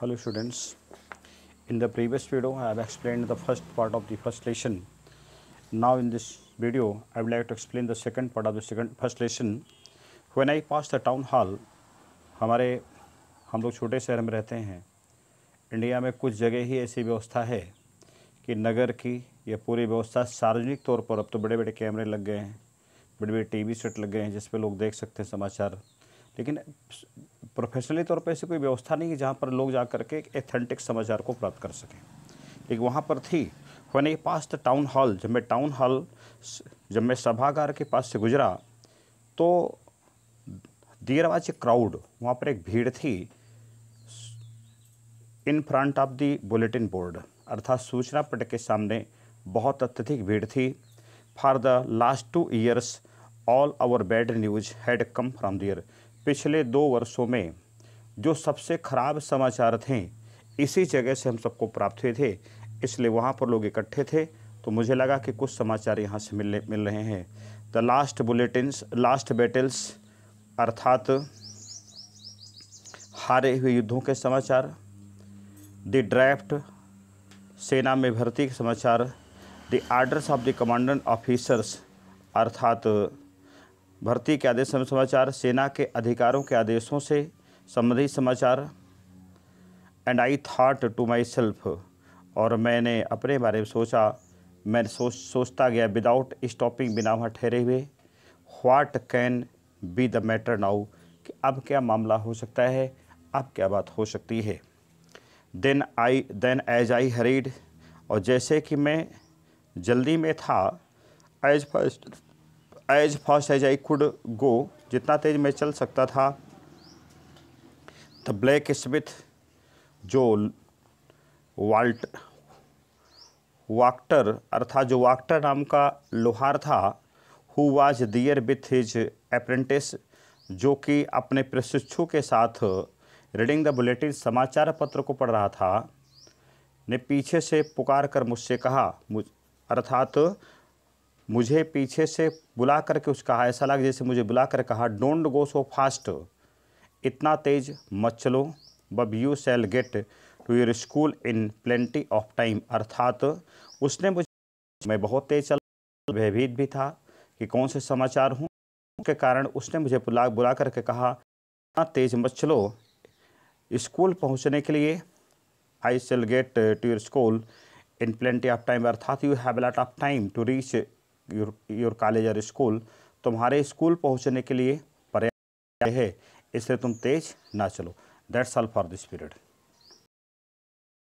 hello students in the previous video i have explained the first part of the first lesson now in this video i would like to explain the second part of the second first lesson when i passed the town hall हमारे हम लोग छोटे शहर में रहते हैं India में कुछ जगह ही ऐसी व्यवस्था है कि नगर की यह पूरी व्यवस्था सार्वजनिक तौर पर अब तो बड़े बड़े कैमरे लग गए हैं बड़े बड़े टीवी सेट लग गए हैं जिस पर लोग देख सकते हैं समाचार लेकिन प्रोफेशनली तौर पर ऐसी कोई व्यवस्था नहीं है जहाँ पर लोग जा करके एथेंटिक समाचार को प्राप्त कर सकें लेकिन वहाँ पर थी one a pass the town hall जब मैं टाउन हॉल जब मैं सभागार के पास से गुजरा तो देर वाज ए क्राउड वहाँ पर एक भीड़ थी in front of the bulletin board अर्थात सूचना पट के सामने बहुत अत्यधिक भीड़ थी for the last two years all our bad news had come from there पिछले दो वर्षों में जो सबसे ख़राब समाचार थे इसी जगह से हम सबको प्राप्त हुए थे इसलिए वहाँ पर लोग इकट्ठे थे तो मुझे लगा कि कुछ समाचार यहाँ से मिलने मिल रहे हैं the last bulletin last battles अर्थात हारे हुए युद्धों के समाचार द ड्राफ्ट सेना में भर्ती के समाचार the orders of the commandant officers अर्थात भर्ती के आदेश समाचार सेना के अधिकारों के आदेशों से संबंधित समाचार and I thought to myself और मैंने अपने बारे में सोचा मैं सोच सोचता गया विदाउट स्टॉपिंग बिना वहाँ ठहरे हुए what can be the matter now कि अब क्या मामला हो सकता है अब क्या बात हो सकती है then I then as I hurried और जैसे कि मैं जल्दी में था as first as fast as I could go जितना तेज़ मैं चल सकता था द ब्लैक स्मिथ जो वाल्ट वाक्टर अर्थात जो वाक्टर नाम का लोहार था who was there with his apprentice जो कि अपने प्रशिक्षु के साथ रीडिंग द बुलेटिन समाचार पत्र को पढ़ रहा था ने पीछे से पुकार कर मुझसे कहा मुझ अर्थात मुझे पीछे से बुला करके उस कहा ऐसा लगा जैसे मुझे बुला कर कहा डोंट गो सो फास्ट इतना तेज मत चलो Bob you shall get to your school in plenty of time अर्थात उसने मुझे मैं बहुत तेज चल भयभीत भी था कि कौन से समाचार हूँ के कारण उसने मुझे बुला बुला करके कहा इतना तेज मत चलो स्कूल पहुँचने के लिए I shall get to your school in plenty of time अर्थात you have lot of time to reach your your college और स्कूल तुम्हारे स्कूल पहुंचने के लिए पर्याप्त है इसलिए तुम तेज ना चलो that's all for this period